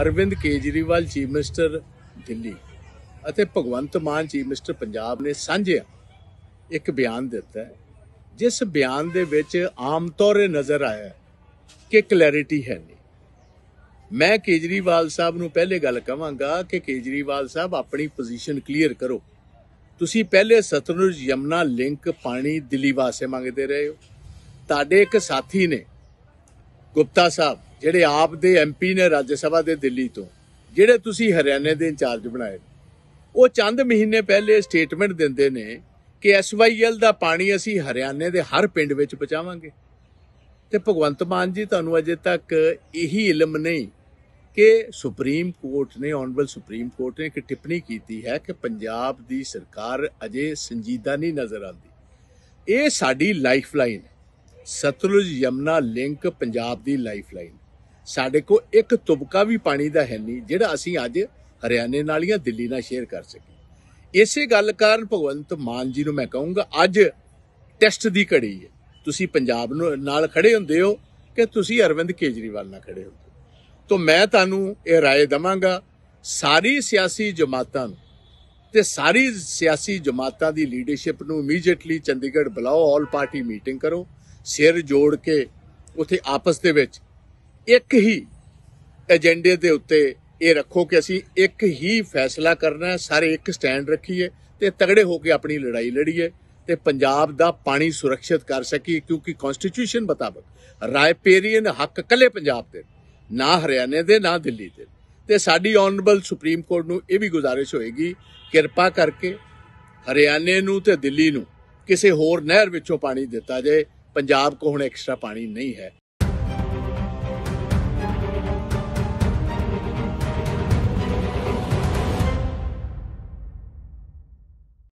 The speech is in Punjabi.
ਅਰਵਿੰਦ ਕੇਜਰੀਵਾਲ ਚੀਫ ਮਿਨਿਸਟਰ ਦਿੱਲੀ ਅਤੇ ਭਗਵੰਤ ਮਾਨ ਚੀਫ ਮਿਨਿਸਟਰ ਪੰਜਾਬ ਨੇ ਸਾਂਝਿਆ ਇੱਕ ਬਿਆਨ ਦਿੱਤਾ ਜਿਸ ਬਿਆਨ ਦੇ ਵਿੱਚ ਆਮ ਤੌਰ 'ਤੇ ਨਜ਼ਰ ਆਇਆ ਕਿ ਕਲੈਰਿਟੀ ਹੈ ਨਹੀਂ ਮੈਂ ਕੇਜਰੀਵਾਲ ਸਾਹਿਬ ਨੂੰ ਪਹਿਲੇ ਗੱਲ ਕਵਾਂਗਾ ਕਿ ਕੇਜਰੀਵਾਲ ਸਾਹਿਬ ਆਪਣੀ ਪੋਜੀਸ਼ਨ ਕਲੀਅਰ ਕਰੋ ਤੁਸੀਂ ਪਹਿਲੇ ਸਤਲੁਜ ਯਮਨਾ ਲਿੰਕ ਪਾਣੀ ਦਿੱਲੀ ਵਾਸਤੇ ਮੰਗਦੇ ਰਹੇ ਹੋ ਤੁਹਾਡੇ ਇੱਕ ਸਾਥੀ ਨੇ ਗੁਪਤਾ ਸਾਹਿਬ ਜਿਹੜੇ ਆਪ ਦੇ ਐਮਪੀ ਨੇ ਰਾਜ ਸਭਾ ਦੇ ਦਿੱਲੀ ਤੋਂ ਜਿਹੜੇ ਤੁਸੀਂ ਹਰਿਆਣੇ ਦੇ ਇੰਚਾਰਜ ਬਣਾਏ ਉਹ ਚੰਦ ਮਹੀਨੇ ਪਹਿਲੇ ਸਟੇਟਮੈਂਟ ਦਿੰਦੇ ਨੇ ਕਿ ਐਸਵਾਈਐਲ ਦਾ ਪਾਣੀ ਅਸੀਂ ਹਰਿਆਣੇ ਦੇ ਹਰ ਪਿੰਡ ਵਿੱਚ ਪਹੁੰਚਾਵਾਂਗੇ ਤੇ ਭਗਵੰਤ ਮਾਨ ਜੀ ਤੁਹਾਨੂੰ ਅਜੇ ਤੱਕ ਇਹੀ ਇਲਮ ਨਹੀਂ ਕਿ ਸੁਪਰੀਮ ਕੋਰਟ ਨੇ ਆਨਰੇਬਲ ਸੁਪਰੀਮ ਕੋਰਟ ਨੇ ਇੱਕ ਟਿੱਪਣੀ ਕੀਤੀ ਹੈ ਕਿ ਪੰਜਾਬ ਦੀ ਸਰਕਾਰ ਅਜੇ ਸੰਜੀਦਾ ਨਹੀਂ ਨਜ਼ਰ ਆਉਂਦੀ ਇਹ ਸਾਡੀ ਲਾਈਫਲਾਈਨ ਸਤਲੁਜ ਯਮਨਾ ਲਿੰਕ ਪੰਜਾਬ ਦੀ ਲਾਈਫਲਾਈਨ ਸਾਡੇ ਕੋ ਇੱਕ ਤੁਬਕਾ ਵੀ ਪਾਣੀ ਦਾ ਹੈ ਨਹੀਂ ਜਿਹੜਾ ਅਸੀਂ ਅੱਜ ਹਰਿਆਣੇ ਨਾਲ ਜਾਂ ਦਿੱਲੀ ਨਾਲ ਸ਼ੇਅਰ ਕਰ ਸਕੀਏ ਇਸੇ ਗੱਲ ਕਾਰਨ ਭਗਵੰਤ ਮਾਨ ਜੀ ਨੂੰ ਮੈਂ ਕਹੂੰਗਾ ਅੱਜ ਟੈਸਟ ਦੀ ਘੜੀ ਹੈ ਤੁਸੀਂ ਪੰਜਾਬ ਨਾਲ ਖੜੇ ਹੁੰਦੇ ਹੋ ਕਿ ਤੁਸੀਂ ਅਰਵਿੰਦ ਕੇਜਰੀਵਾਲ ਨਾਲ ਖੜੇ ਹੁੰਦੇ ਤੋ ਮੈਂ ਤੁਹਾਨੂੰ ਇਹ رائے ਦਵਾਂਗਾ ਸਾਰੀ ਸਿਆਸੀ ਜਮਾਤਾਂ ਨੂੰ ਤੇ ਸਾਰੀ ਸਿਆਸੀ ਜਮਾਤਾਂ ਦੀ ਲੀਡਰਸ਼ਿਪ ਨੂੰ ਇਮੀਡੀਏਟਲੀ ਚੰਡੀਗੜ੍ਹ ਬੁਲਾਓ ਆਲ ਪਾਰਟੀ ਮੀਟਿੰਗ ਕਰੋ ਸਿਰ ਜੋੜ ਕੇ ਉਥੇ ਆਪਸ ਦੇ ਵਿੱਚ ਇੱਕ ਹੀ ਏਜੰਡੇ ਦੇ ਉੱਤੇ ਇਹ ਰੱਖੋ ਕਿ ਅਸੀਂ ਇੱਕ ਹੀ ਫੈਸਲਾ ਕਰਨਾ ਹੈ ਸਾਰੇ ਇੱਕ ਸਟੈਂਡ ਰੱਖੀਏ ਤੇ ਤਗੜੇ ਹੋ ਕੇ ਆਪਣੀ ਲੜਾਈ ਲੜੀਏ ਤੇ ਪੰਜਾਬ ਦਾ ਪਾਣੀ ਸੁਰੱਖਿਅਤ ਕਰ ਸਕੀ ਕਿਉਂਕਿ ਕਨਸਟੀਟਿਊਸ਼ਨ ਮੁਤਾਬਕ ਰਾਇਪੇਰੀਅਨ ਹੱਕ ਕੱਲੇ ਪੰਜਾਬ ਦੇ ਨਾ ਹਰਿਆਣੇ ਦੇ ਨਾ ਦਿੱਲੀ ਦੇ ਤੇ ਸਾਡੀ ਆਨਰੇਬਲ ਸੁਪਰੀਮ ਕੋਰਟ ਨੂੰ ਇਹ ਵੀ ਗੁਜ਼ਾਰਿਸ਼ ਹੋਏਗੀ ਕਿਰਪਾ ਕਰਕੇ ਹਰਿਆਣੇ ਨੂੰ ਤੇ ਦਿੱਲੀ ਨੂੰ ਕਿਸੇ ਹੋਰ ਨਹਿਰ ਵਿੱਚੋਂ ਪਾਣੀ ਦਿੱਤਾ ਜਾਏ ਪੰਜਾਬ ਕੋ ਹੁਣ ਐਕਸਟਰਾ ਪਾਣੀ ਨਹੀਂ ਹੈ